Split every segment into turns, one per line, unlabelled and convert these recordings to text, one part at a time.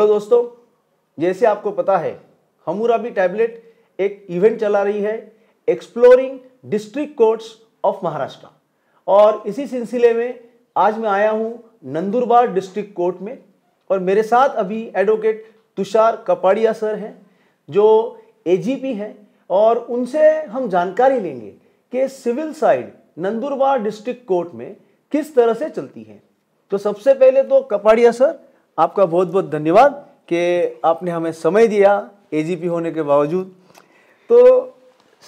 Hello दोस्तों जैसे आपको पता है हमूराबी टैबलेट एक इवेंट चला रही है exploring district courts of Maharashtra और इसी सिलसिले में आज मैं आया हूं नंदुरबार डिस्ट्रिक्ट कोर्ट में और मेरे साथ अभी एडवोकेट तुषार कपाड़िया सर हैं जो एजीपी हैं और उनसे हम जानकारी लेंगे कि civil side Nandurbar district court में किस तरह से चलती है तो सबसे पहले तो कपाड़िया सर आपका बहुत बहुत धन्यवाद कि आपने हमें समय दिया एजीपी होने के बावजूद तो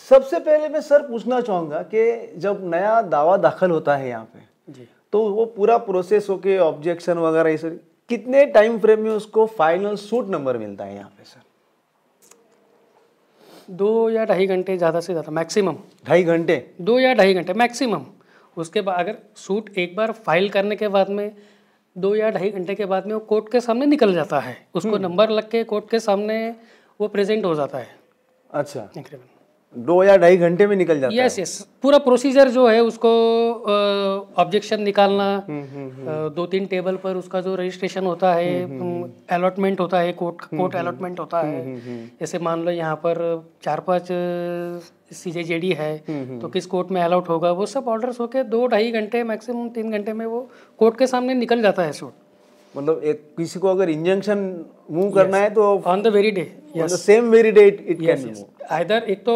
सबसे पहले मैं सर पूछना चाहूँगा कि जब नया दावा दाखिल होता है यहाँ पे जी तो वो पूरा प्रोसेस होके ऑब्जेक्शन वगैरह ये सर कितने टाइम फ्रेम में उसको फाइनल सूट नंबर मिलता है यहाँ पे सर
दो या ढाई घंटे ज़्यादा से ज़्यादा मैक्सिमम ढाई घंटे दो या ढाई घंटे मैक्सिमम उसके बाद अगर सूट एक बार फाइल करने के बाद में दो या ढाई घंटे के बाद में वो कोर्ट के सामने निकल जाता है उसको हम्म। नंबर लग के कोर्ट के सामने वो प्रेजेंट हो जाता है अच्छा
दो या ढाई घंटे में निकल जाता यस है
यस यस पूरा प्रोसीजर जो है उसको ऑब्जेक्शन निकालना हुँ, हम्म, हुँ, हम्म, हम्म। दो तीन टेबल पर उसका जो रजिस्ट्रेशन होता है अलॉटमेंट होता है कोर्ट कोर्ट अलॉटमेंट होता है जैसे मान लो यहाँ पर चार पांच सी जे डी है तो किस कोर्ट में अलॉट होगा वो सब ऑर्डर्स होके दो ढाई घंटे मैक्सिमम तीन घंटे में वो कोर्ट के सामने निकल जाता है सूट मतलब एक किसी को अगर इंजेक्शन मूव yes. करना है तो on the very day same very day it can either एक तो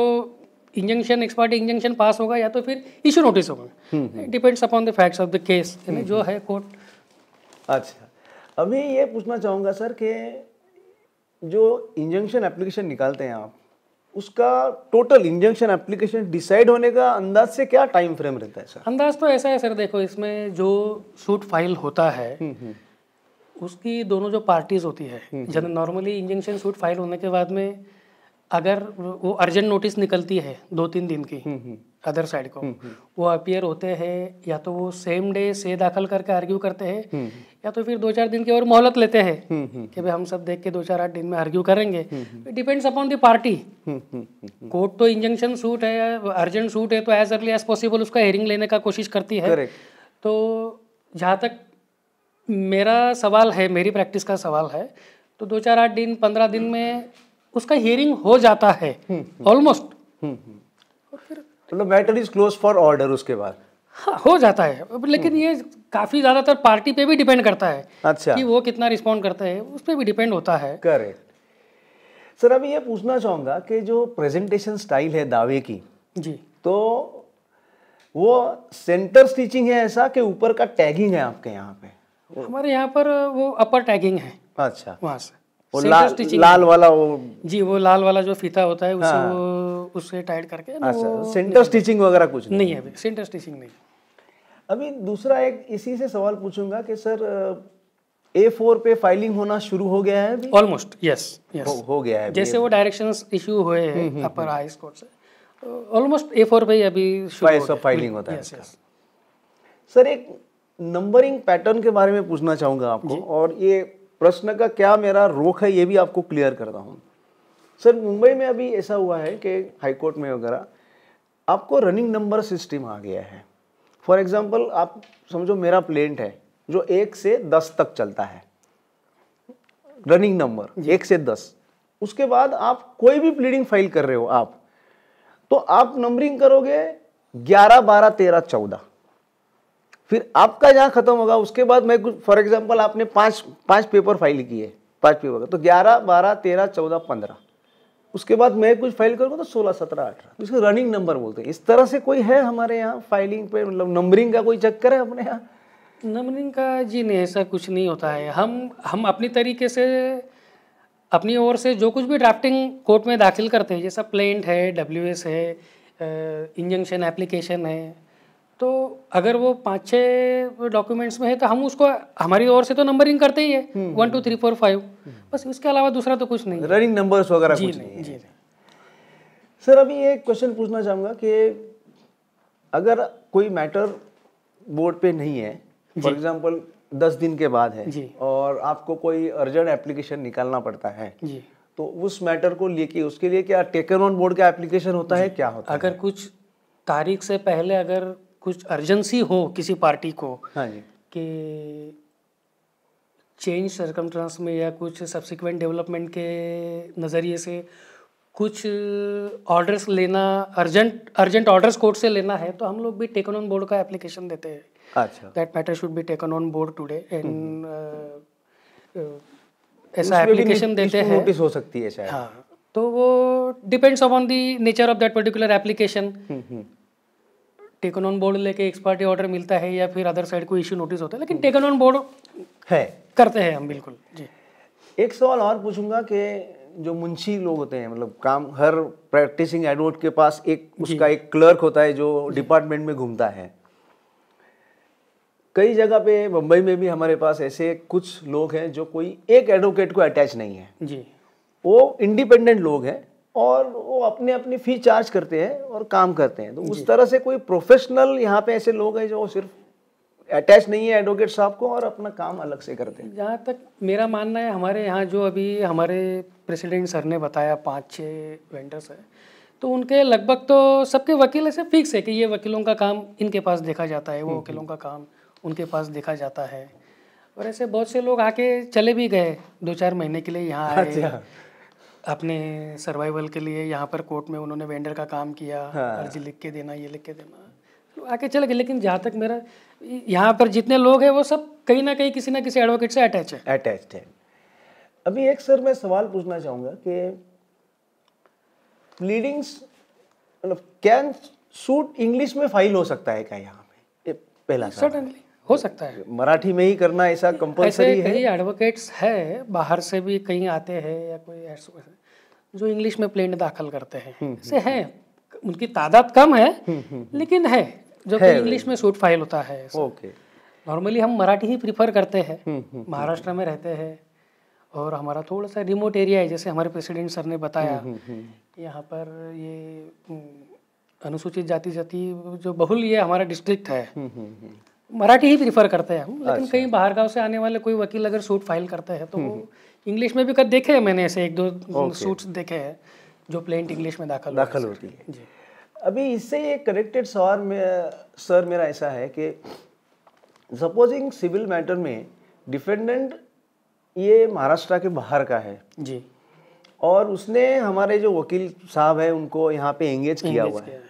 इंजेक्शन एक्सपर्ट इंजेक्शन पास होगा या तो फिर इशू नोटिस होगा depends upon the facts of the case जो है कोर्ट अच्छा अभी ये पूछना चाहूँगा सर कि
जो इंजेक्शन एप्लीकेशन निकालते हैं आप उसका टोटल इंजेक्शन एप्लीकेशन डिसाइड होने का अंदाज से क्या टाइम फ्रेम रहता है सर
अंदाज तो ऐसा है सर देखो इसमें जो सूट फाइल होता है हम्म, हम्म। उसकी दोनों जो पार्टीज होती है जब नॉर्मली इंजेंशन सूट फाइल होने के बाद में अगर वो अर्जेंट नोटिस निकलती है दो तीन दिन की अदर हम्म, साइड हम्म। को हम्म, वो अपियर होते हैं या तो वो सेम डे से दाखिल करके आर्ग्यू करते हैं या तो फिर दो चार दिन की और मोहलत लेते हैं कि भाई हम सब देख के दो चार आठ दिन में आर्ग्यू करेंगे depends upon the party court तो इंजंक्शन सूट है अर्जेंट सूट है तो एज अर्ली एज पॉसिबल उसका हेयरिंग लेने का कोशिश करती है तो जहाँ तक मेरा सवाल है मेरी प्रैक्टिस का सवाल है तो दो चार आठ दिन पंद्रह दिन में उसका हियरिंग हो जाता है ऑलमोस्ट हम्म, हम्म।
हम्म, मतलब matter is close for order उसके बाद
हाँ हो जाता है लेकिन ये काफी ज्यादातर पार्टी पे भी डिपेंड करता है अच्छा कि वो कितना रिस्पॉन्ड करता है उस पर भी डिपेंड होता है करेक्ट
सर अभी ये पूछना चाहूँगा कि जो प्रेजेंटेशन स्टाइल है दावे की जी तो वो सेंटर स्टिचिंग है ऐसा कि
ऊपर का टैगिंग है आपके यहाँ पे हमारे यहाँ पर वो अपर टैगिंग है अच्छा वहाँ से
वो ला, लाल वाला वो
जी वो लाल वाला जो फीता होता है उसे हाँ। वो उससे टाइट करके अच्छा सेंटर स्टिचिंग वगैरह कुछ नहीं है अभी सेंटर स्टिचिंग नहीं
अभी दूसरा एक इसी से सवाल पूछूंगा कि सर ए फोर पे फाइलिंग होना शुरू हो गया
है ऑलमोस्ट यस यस हो गया है जैसे वो डायरेक्शन इश्यू हुए हैं अपर हाई कोर्ट से ऑलमोस्ट ए फोर पे अभी फाइलिंग होता है सर एक
नंबरिंग पैटर्न के बारे में पूछना चाहूंगा आपको और ये प्रश्न का क्या मेरा रोक है ये भी आपको क्लियर करता हूँ सर मुंबई में अभी ऐसा हुआ है कि हाईकोर्ट में वगैरह आपको रनिंग नंबर सिस्टम आ गया है फॉर एग्जाम्पल आप समझो मेरा प्लेंट है जो एक से दस तक चलता है रनिंग नंबर एक से दस उसके बाद आप कोई भी प्लीडिंग फाइल कर रहे हो आप तो आप नंबरिंग करोगे ग्यारह बारह तेरह चौदह फिर आपका जहाँ ख़त्म होगा उसके बाद मैं कुछ फॉर एग्जाम्पल आपने पाँच पाँच पेपर फाइल किए पाँच पेपर का तो ग्यारह बारह तेरह चौदह पंद्रह उसके बाद मैं कुछ फाइल करूँगा तो सोलह सत्रह अठारह उसको रनिंग नंबर बोलते हैं इस तरह से कोई है हमारे यहाँ फाइलिंग पे मतलब नंबरिंग का कोई चक्कर है अपने यहाँ
नंबरिंग का जी नहीं ऐसा कुछ नहीं होता है हम हम अपनी तरीके से अपनी ओर से जो कुछ भी ड्राफ्टिंग कोर्ट में दाखिल करते हैं जैसा प्लेंट है डब्ल्यू है इंजंक्शन एप्लीकेशन है तो अगर वो पाँच छः डॉक्यूमेंट्स में है तो हम उसको हमारी ओर से तो नंबरिंग करते ही है one two three four five बस उसके अलावा दूसरा तो कुछ नहीं रनिंग नंबर्स
वगैरह जी कुछ नहीं, नहीं, जी नहीं। सर अभी एक क्वेश्चन पूछना चाहूँगा कि अगर कोई मैटर बोर्ड पे नहीं है फॉर एग्जाम्पल दस दिन के बाद है और आपको कोई अर्जेंट एप्लीकेशन निकालना पड़ता है जी तो उस मैटर को लेके उसके लिए क्या टेकन ऑन बोर्ड का एप्लीकेशन होता है
क्या होता अगर है अगर कुछ तारीख से पहले अगर कुछ अर्जेंसी हो किसी पार्टी को हाँ जी कि चेंज सरकम में या कुछ सब्सिक्वेंट डेवलपमेंट के नज़रिए से कुछ ऑर्डर्स लेना अर्जेंट अर्जेंट ऑर्डर्स कोर्ट से लेना है तो हम लोग भी टेकन ऑन बोर्ड का एप्लीकेशन देते हैं अच्छा that matter should be taken on board today and ऐसा एप्लीकेशन देते हैं नोटिस हो सकती है शायद हाँ तो वो depends upon the nature of that particular application taken on board लेके एक्सपार्टी ऑर्डर मिलता है या फिर अदर साइड को इश्यू नोटिस होता है लेकिन टेकन ऑन बोर्ड है करते हैं हम बिल्कुल जी एक
सवाल और पूछूंगा कि जो मुंशी लोग होते हैं मतलब काम हर प्रैक्टिसिंग एडवोकेट के पास एक उसका एक क्लर्क होता है जो डिपार्टमेंट में घूमता है कई जगह पे मुंबई में भी हमारे पास ऐसे कुछ लोग हैं जो कोई एक एडवोकेट को अटैच नहीं है जी वो इंडिपेंडेंट लोग हैं और वो अपने अपनी फ़ी चार्ज करते हैं और काम करते हैं तो उस तरह से कोई प्रोफेशनल यहाँ पे ऐसे लोग हैं जो सिर्फ अटैच नहीं है एडवोकेट साहब को और अपना काम अलग से करते हैं जहाँ तक
मेरा मानना है हमारे यहाँ जो अभी हमारे प्रेसिडेंट सर ने बताया पाँच छः वेंडर्स है तो उनके लगभग तो सबके वकील ऐसे फिक्स है कि ये वकीलों का काम इनके पास देखा जाता है वो हम्म, वकीलों हम्म। का काम उनके पास देखा जाता है और ऐसे बहुत से लोग आके चले भी गए दो चार महीने के लिए यहाँ अच्छा। आए अपने सर्वाइवल के लिए यहाँ पर कोर्ट में उन्होंने वेंडर का काम किया हाँ। अर्जी लिख के देना ये लिख के देना तो आके चले गए लेकिन जहाँ तक मेरा यहाँ पर जितने लोग हैं वो सब कहीं ना कहीं किसी ना किसी एडवोकेट से अटैच है अटैच है अभी
एक सर मैं सवाल पूछना चाहूँगा कि प्लीडिंग्स मतलब कैन सूट इंग्लिश में फाइल हो सकता है क्या यहाँ पे पहला
सडनली हो सकता है
मराठी में ही करना ऐसा कंपलसरी है कई
एडवोकेट्स है बाहर से भी कहीं आते हैं या कोई जो इंग्लिश में प्लेन दाखिल करते हैं हम्म, ऐसे हम्म, हैं हम्म। उनकी तादाद कम है लेकिन है जो कि इंग्लिश में सूट फाइल होता है ओके नॉर्मली हम मराठी ही प्रीफर करते हैं महाराष्ट्र में रहते हैं और हमारा थोड़ा सा रिमोट एरिया है जैसे हमारे प्रेसिडेंट सर ने बताया यहाँ पर ये अनुसूचित जाति जाति जो बहुल ये हमारा डिस्ट्रिक्ट है मराठी ही प्रीफर करते हैं हम लेकिन अच्छा। कहीं बाहर गाँव से आने वाले कोई वकील अगर सूट फाइल करते हैं तो इंग्लिश हम्म, हम्म। में भी कर देखे हैं मैंने ऐसे एक दो सूट देखे हैं जो प्लेंट इंग्लिश में दाखिल दाखिल होती है जी
अभी इससे एक कनेक्टेड सवाल में सर मेरा ऐसा है कि सपोजिंग सिविल मैटर में डिफेंडेंट ये महाराष्ट्र के बाहर का है जी और उसने हमारे जो वकील साहब हैं उनको यहाँ पे एंगेज किया हुआ है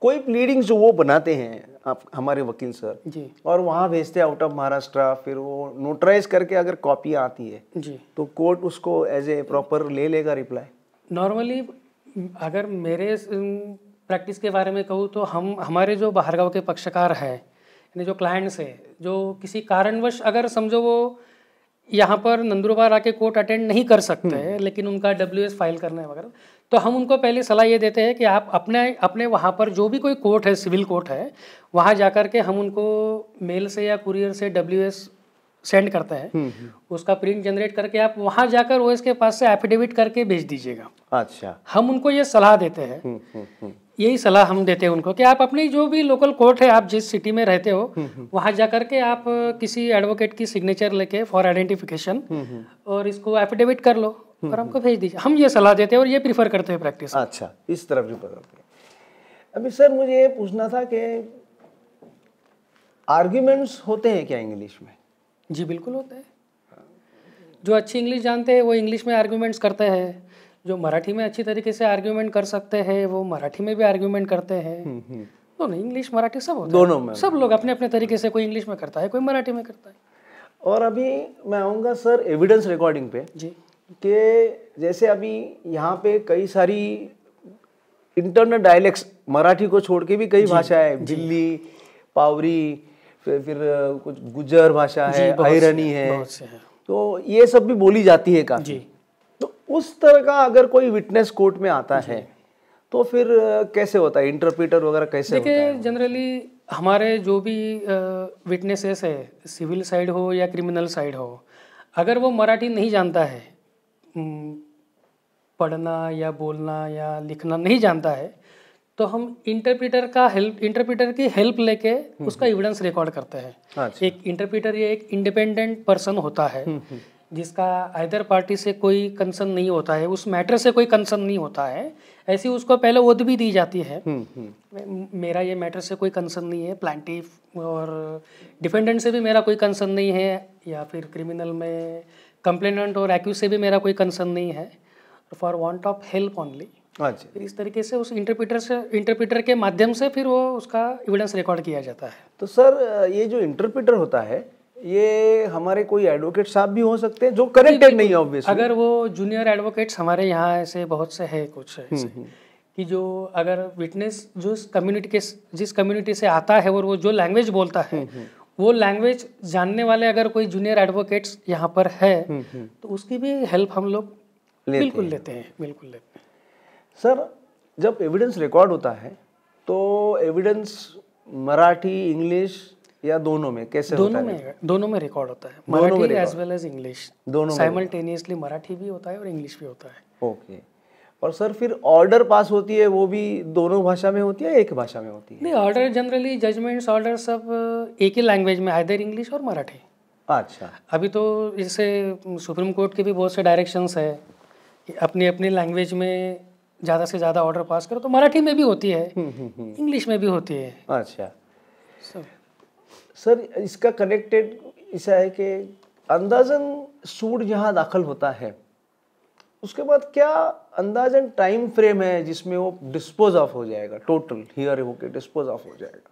कोई प्लीडिंग जो वो बनाते हैं आप हमारे वकील सर जी और वहाँ भेजते आउट ऑफ महाराष्ट्र फिर वो नोटराइज करके अगर कॉपी आती है जी तो कोर्ट उसको एज ए प्रॉपर ले लेगा रिप्लाई
नॉर्मली अगर मेरे प्रैक्टिस के बारे में कहूँ तो हम हमारे जो बाहर गाँव के पक्षकार हैं यानी जो क्लाइंट्स हैं जो किसी कारणवश अगर समझो वो यहाँ पर नंदुरबार आके कोर्ट अटेंड नहीं कर सकते हैं हम्म। लेकिन उनका डब्ल्यू फाइल करना है वगैरह तो हम उनको पहले सलाह ये देते हैं कि आप अपने अपने वहाँ पर जो भी कोई कोर्ट है सिविल कोर्ट है वहाँ जा कर के हम उनको मेल से या कुरियर से डब्ल्यू सेंड करते हैं हम्म, हम्म। उसका प्रिंट जनरेट करके आप वहाँ जाकर ओएस के पास से एफिडेविट करके भेज दीजिएगा अच्छा हम उनको ये सलाह देते हैं हम्म, यही सलाह हम देते हैं उनको कि आप अपनी जो भी लोकल कोर्ट है आप जिस सिटी में रहते हो वहाँ जा करके आप किसी एडवोकेट की सिग्नेचर लेके फॉर आइडेंटिफिकेशन और इसको एफिडेविट कर लो और हम्म, हमको हम्म। भेज दीजिए हम ये सलाह देते हैं और ये प्रीफर करते हैं प्रैक्टिस अच्छा इस तरफ प्रीफर करते हैं अभी सर मुझे ये पूछना था कि
आर्ग्यूमेंट्स होते हैं क्या इंग्लिश में जी बिल्कुल होते हैं
जो अच्छी इंग्लिश जानते हैं वो इंग्लिश में आर्ग्यूमेंट्स करते हैं जो मराठी में अच्छी तरीके से आर्ग्यूमेंट कर सकते हैं वो मराठी में भी आर्ग्यूमेंट करते हैं दोनों हम्म, तो इंग्लिश मराठी सब होते दोनों में सब लोग अपने अपने तरीके से कोई इंग्लिश में करता है कोई मराठी में करता है
और अभी मैं आऊँगा सर एविडेंस रिकॉर्डिंग पे जी कि जैसे अभी यहाँ पे कई सारी इंटरनल डायलेक्ट्स मराठी को छोड़ के भी कई भाषाएं दिल्ली पावरी फिर, फिर कुछ गुजर भाषा है अहिरनी है, है, तो ये सब भी बोली जाती है काफी तो उस तरह का अगर कोई विटनेस कोर्ट में आता है तो फिर कैसे होता है इंटरप्रीटर वगैरह कैसे
देखिए जनरली हमारे जो भी विटनेसेस है सिविल साइड हो या क्रिमिनल साइड हो अगर वो मराठी नहीं जानता है पढ़ना या बोलना या लिखना नहीं जानता है तो हम इंटरप्रिटर का हेल्प इंटरप्रिटर की हेल्प लेके हम्म, उसका एविडेंस हम्म। रिकॉर्ड करते हैं अच्छा। एक इंटरप्रिटर ये एक इंडिपेंडेंट पर्सन होता है हम्म, जिसका आइदर पार्टी से कोई कंसर्न नहीं होता है उस मैटर से कोई कंसर्न नहीं होता है ऐसी उसको पहले ओद भी दी जाती है मेरा ये मैटर से कोई कंसर्न नहीं है प्लांटिव और डिफेंडेंट से भी मेरा कोई कंसर्न नहीं है या फिर क्रिमिनल में कंप्लेनेंट और एक्यूज से भी मेरा कोई कंसर्न नहीं है for want of help only फिर इस तरीके से उस इंटरप्रिटर से इंटरप्रिटर के माध्यम से फिर वो उसका एविडेंस रिकॉर्ड किया जाता है तो सर
ये जो इंटरप्रिटर होता है ये हमारे कोई एडवोकेट साहब भी हो सकते हैं जो कनेक्टेड नहीं है ऑब्वियसली अगर
वो जूनियर एडवोकेट्स हमारे यहाँ ऐसे बहुत से है कुछ ऐसे हम्म, हम्म। कि जो अगर विटनेस जो कम्युनिटी के जिस कम्युनिटी से आता है और वो जो लैंग्वेज बोलता है हम्म, वो लैंग्वेज जानने वाले अगर कोई जूनियर एडवोकेट्स यहाँ पर है हम्म, हम्म। तो उसकी भी हेल्प हम लोग बिल्कुल लेते हैं बिल्कुल लेते हैं सर जब
एविडेंस रिकॉर्ड होता है तो एविडेंस मराठी इंग्लिश या दोनों में कैसे दोनों होता में है?
दोनों में रिकॉर्ड होता है Marathi as well as English दोनों साइमल्टेनियसली मराठी भी होता है और इंग्लिश भी होता है
ओके okay. और सर फिर ऑर्डर पास होती है वो
भी दोनों भाषा में होती है एक भाषा में होती है नहीं ऑर्डर जनरली जजमेंट्स ऑर्डर सब एक ही लैंग्वेज में आइदर इंग्लिश और मराठी अच्छा अभी तो जैसे सुप्रीम कोर्ट के भी बहुत से डायरेक्शंस है अपनी अपनी लैंग्वेज में ज़्यादा से ज़्यादा ऑर्डर पास करो तो मराठी में भी होती है इंग्लिश हम्म, हम्म, हम्म। में भी होती है अच्छा सर,
सर इसका कनेक्टेड ऐसा है कि अंदाजन सूट जहाँ दाखिल होता है उसके बाद क्या अंदाजन टाइम फ्रेम है जिसमें वो डिस्पोज ऑफ हो जाएगा टोटल हियर होके डिस्पोज ऑफ हो जाएगा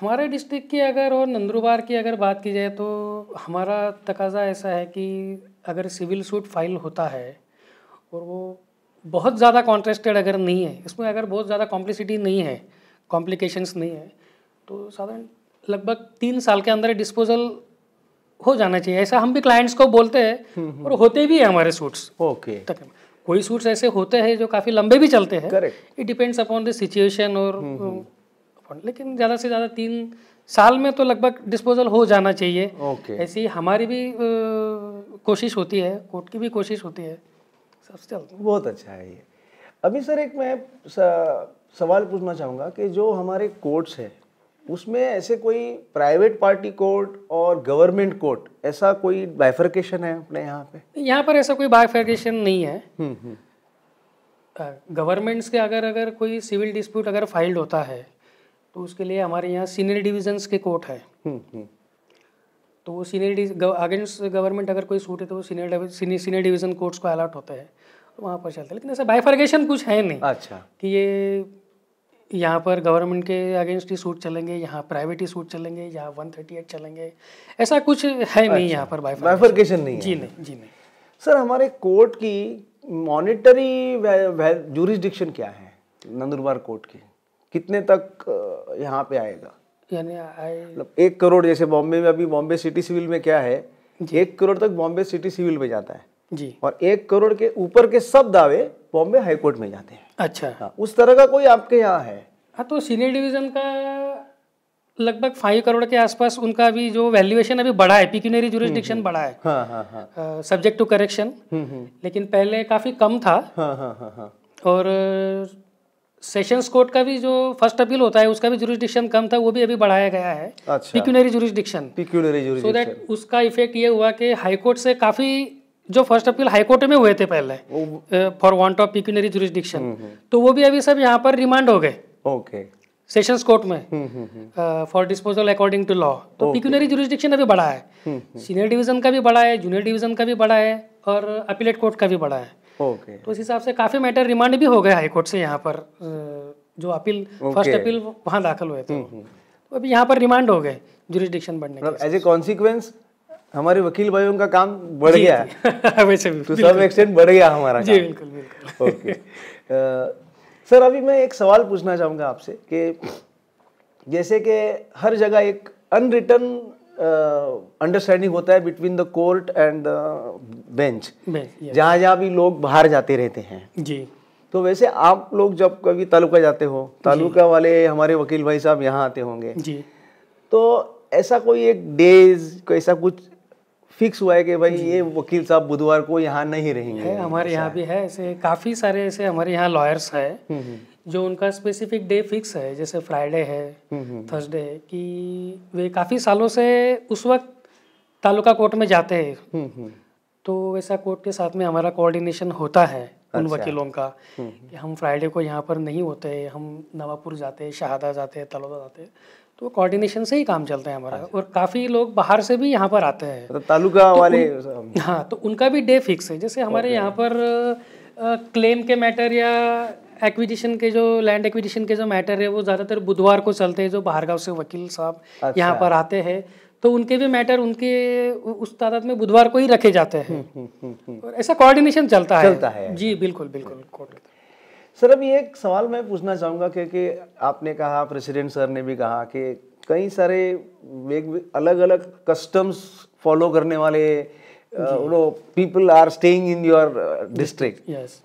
हमारे डिस्ट्रिक्ट की अगर और नंदुरबार की अगर बात की जाए तो हमारा तकाजा ऐसा है कि अगर सिविल सूट फाइल होता है और वो बहुत ज़्यादा कॉन्ट्रेस्टेड अगर नहीं है इसमें अगर बहुत ज़्यादा कॉम्प्लिसिटी नहीं है कॉम्प्लिकेशंस नहीं है तो साधारण लगभग तीन साल के अंदर डिस्पोजल हो जाना चाहिए ऐसा हम भी क्लाइंट्स को बोलते हैं हम्म, हम्म। और होते भी है हमारे सूट्स ओके कोई सूट्स ऐसे होते हैं जो काफ़ी लंबे भी चलते हैं it depends upon the situation और हम्म, लेकिन ज़्यादा से ज़्यादा तीन साल में तो लगभग डिस्पोजल हो जाना चाहिए okay. ऐसी हमारी भी आ, कोशिश होती है कोर्ट की भी कोशिश होती है सबसे बहुत अच्छा है ये अभी सर एक मैं
सवाल पूछना चाहूँगा कि जो हमारे कोर्ट्स हैं उसमें ऐसे कोई प्राइवेट पार्टी कोर्ट और गवर्नमेंट कोर्ट ऐसा कोई बाइफर्केशन है अपने यहाँ
पे यहाँ पर ऐसा कोई बाइफर्केशन नहीं है गवर्नमेंट्स हम्म, हम्म। के अगर अगर कोई सिविल डिस्प्यूट अगर फाइल्ड होता है तो उसके लिए हमारे यहाँ सीनियर डिविजन्स के हम्म, तो कोर्ट
है
तो वो सीनियर अगेंस्ट गवर्नमेंट अगर कोई सूट है तो वो सीनियर सीनियर डिवीजन कोर्ट्स को अलर्ट होता है तो वहाँ पर चलता है लेकिन ऐसा बाइफर्केशन कुछ है नहीं अच्छा कि ये यहाँ पर गवर्नमेंट के अगेंस्ट ही सूट चलेंगे यहाँ प्राइवेट ही सूट चलेंगे यहाँ वन थर्टी एट चलेंगे ऐसा कुछ है नहीं अच्छा। यहाँ पर बाइफर्केशन नहीं जी नहीं
जी नहीं सर हमारे कोर्ट की मॉनिटरी जूरिस्डिक्शन क्या है नंदुरबार कोर्ट की कितने तक यहाँ पे आएगा यानी मतलब एक करोड़ जैसे बॉम्बे में अभी बॉम्बे सिटी सिविल में क्या है एक करोड़ तक बॉम्बे सिटी सिविल में जाता है जी और एक करोड़ के ऊपर के सब दावे बॉम्बे हाईकोर्ट में जाते हैं
अच्छा हाँ, उस तरह का कोई आपके यहाँ है हाँ तो सीनियर डिवीजन का लगभग फाइव करोड़ के आसपास उनका भी जो वैल्यूएशन अभी बढ़ा है पिक्यूनरी हम्म, जुरिस्डिक्शन हम्म। बढ़ा है सब्जेक्ट टू करेक्शन लेकिन पहले काफ़ी कम था हाँ, हाँ, हाँ, और सेशंस कोर्ट का भी जो फर्स्ट अपील होता है उसका भी जुरिस्डिक्शन कम था वो भी अभी बढ़ाया गया है pecuniary jurisdiction pecuniary so that उसका इफेक्ट ये हुआ कि हाईकोर्ट से काफ़ी जो फर्स्ट अपील हाईकोर्ट में हुए थे पहले for want of pecuniary jurisdiction तो वो भी अभी सब यहाँ पर रिमांड हो गए ओके सेशंस कोर्ट में for disposal according to law तो पिक्यूनरी जुरिस्डिक्शन अभी बढ़ा है सीनियर हम्म, डिवीजन हम्म। का भी बढ़ा है जूनियर डिवीजन का भी बढ़ा है और अपीलेट कोर्ट का भी बढ़ा है तो इस हिसाब से काफी मैटर रिमांड भी हो गए हाईकोर्ट से यहाँ पर जो अपील फर्स्ट अपील वहाँ दाखिल हुए थे हम्म, तो अभी यहाँ पर रिमांड हो गए जुरिस्डिक्शन बढ़ने एज ए कॉन्सिक्वेंस हमारे वकील भाइयों का काम बढ़ गया है वैसे भी तो सब एक्सटेंड बढ़ गया हमारा जी बिल्कुल बिल्कुल
ओके सर अभी मैं एक सवाल पूछना चाहूँगा आपसे कि जैसे कि हर जगह एक अनरिटर्न अंडरस्टैंडिंग होता है between the court and bench जहाँ जहाँ भी लोग बाहर जाते रहते हैं जी तो वैसे आप लोग जब कभी तालुका जाते हो तालुका वाले हमारे वकील भाई साहब यहाँ आते होंगे जी तो ऐसा कोई एक डेज कोई ऐसा कुछ फिक्स हुआ है कि भाई ये वकील साहब बुधवार को यहाँ नहीं रहेंगे है, हमारे
अच्छा। यहाँ भी है ऐसे काफ़ी सारे ऐसे हमारे यहाँ लॉयर्स है हम्म, हम्म। जो उनका स्पेसिफिक डे फिक्स है जैसे फ्राइडे है थर्सडे हम्म, कि वे काफ़ी सालों से उस वक्त तालुका कोर्ट में जाते हैं तो वैसा कोर्ट के साथ में हमारा कोऑर्डिनेशन होता है उन अच्छा। वकीलों का कि हम फ्राइडे को यहाँ पर नहीं होते हम नवापुर जाते हैं शहादा जाते हैं तलोदा जाते हैं तो कोऑर्डिनेशन से ही काम चलता है हमारा अच्छा। और काफ़ी लोग बाहर से भी यहाँ पर आते हैं तो तालुका तो वाले उन, हाँ तो उनका भी डे फिक्स है जैसे हमारे यहाँ पर क्लेम के मैटर या एक्विजिशन के जो लैंड एक्विजिशन के जो मैटर है वो ज़्यादातर बुधवार को चलते हैं जो बाहर गाँव से वकील साहब अच्छा। यहाँ पर आते हैं तो उनके भी मैटर उनके उस तादाद में बुधवार को ही रखे जाते हैं हम्म, हम्म, हम्म, और ऐसा कोऑर्डिनेशन चलता है चलता है जी बिल्कुल बिल्कुल कोर्ट सर अभी एक
सवाल मैं पूछना चाहूँगा क्योंकि आपने कहा प्रेसिडेंट सर ने भी कहा कि कई सारे एक अलग अलग कस्टम्स फॉलो करने वाले people are staying in your district yes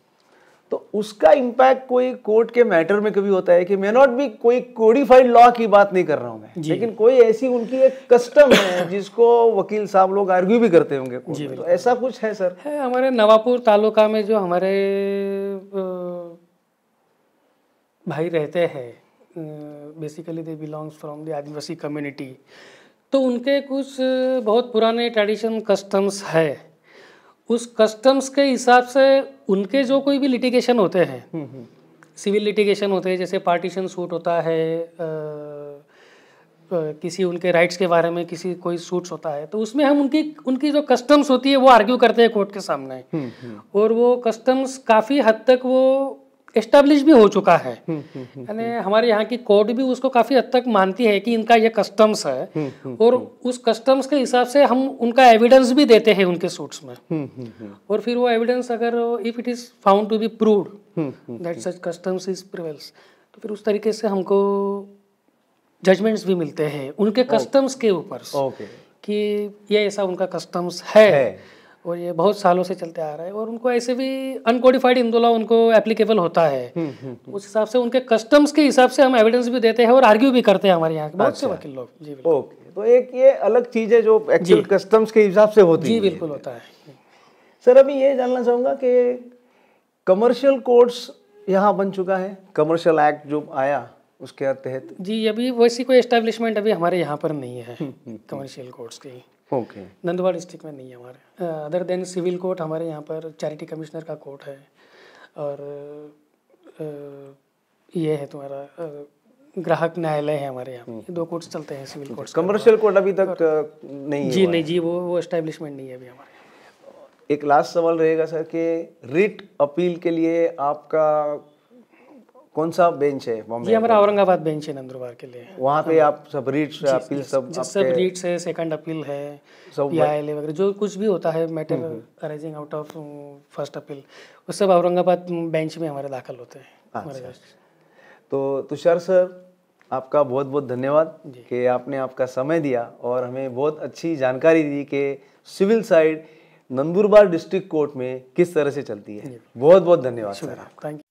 तो उसका इम्पैक्ट कोई कोर्ट के मैटर में कभी होता है कि मैं नॉट भी कोई कोडिफाइड लॉ की बात नहीं कर रहा हूँ मैं लेकिन कोई ऐसी उनकी एक कस्टम है जिसको वकील साहब लोग आर्ग्यू भी करते होंगे तो ऐसा कुछ है
सर है हमारे नवापुर तालुका में जो हमारे भाई रहते हैं basically they belongs from the Adivasi community तो उनके कुछ बहुत पुराने ट्रेडिशन कस्टम्स है उस कस्टम्स के हिसाब से उनके जो कोई भी लिटिगेशन होते हैं सिविल हम्म, लिटिगेशन हम्म। होते हैं जैसे पार्टीशन सूट होता है आ, किसी उनके राइट्स के बारे में किसी कोई सूट्स होता है तो उसमें हम उनकी उनकी जो कस्टम्स होती है वो आर्ग्यू करते हैं कोर्ट के सामने हम्म, और वो कस्टम्स काफ़ी हद तक वो एस्टेब्लिश भी हो चुका है हम्म, हम्म, हम्म, यानी हमारे यहाँ की कोर्ट भी उसको काफ़ी हद तक मानती है कि इनका ये कस्टम्स है और उस कस्टम्स के हिसाब से हम उनका एविडेंस भी देते हैं उनके सूट्स में और फिर वो एविडेंस अगर if it is found to be proved that such customs is prevails तो फिर उस तरीके से हमको जजमेंट्स भी मिलते हैं उनके कस्टम्स के ऊपर कि ये ऐसा उनका कस्टम्स है और ये बहुत सालों से चलते आ रहा है और उनको ऐसे भी अनकोडिफाइड हिंदू लॉ उनको एप्लीकेबल होता है हम्म, हम्म, हम्म। उस हिसाब से उनके कस्टम्स के हिसाब से हम एविडेंस भी देते हैं और आर्ग्यू भी करते हैं हमारे यहाँ के बहुत से अच्छा। वकील लोग जी
ओके तो एक ये अलग चीज़ है जो एक्चुअल कस्टम्स के हिसाब से होती है जी बिल्कुल होता है सर अभी ये जानना चाहूँगा कि कमर्शियल कोर्ट्स यहाँ बन चुका है कमर्शियल एक्ट जो आया उसके तहत
जी अभी वैसी कोई एस्टेब्लिशमेंट अभी हमारे यहाँ पर नहीं है कमर्शियल कोर्ट्स की ओके okay. नंदवा डिस्ट्रिक्ट में नहीं है हमारे अदर देन सिविल कोर्ट हमारे यहाँ पर चैरिटी कमिश्नर का कोर्ट है और ये है तुम्हारा ग्राहक न्यायालय है हमारे यहाँ हम्म। दो कोर्ट्स चलते हैं सिविल कोर्ट
कमर्शियल कोर्ट अभी तक नहीं जी नहीं जी
वो वो एस्टेब्लिशमेंट नहीं है अभी हमारे
एक लास्ट सवाल रहेगा सर कि रिट अपील के लिए आपका कौन सा बेंच है बॉम्बे ये हमारा
औरंगाबाद बेंच है नंदुरबार के लिए
वहाँ पे आप सब रीट अपील सब सब रीट्स
है सेकंड अपील है पीआईएल वगैरह जो कुछ भी होता है matter arising out of first appeal वो सब औरंगाबाद बेंच um, में हमारे दाखिल होते हैं अच्छा,
अच्छा। तो तुषार सर आपका बहुत बहुत धन्यवाद कि आपने आपका समय दिया और हमें बहुत अच्छी जानकारी दी कि civil side Nandurbar district court में किस तरह से चलती है बहुत बहुत धन्यवाद सर
थैंक यू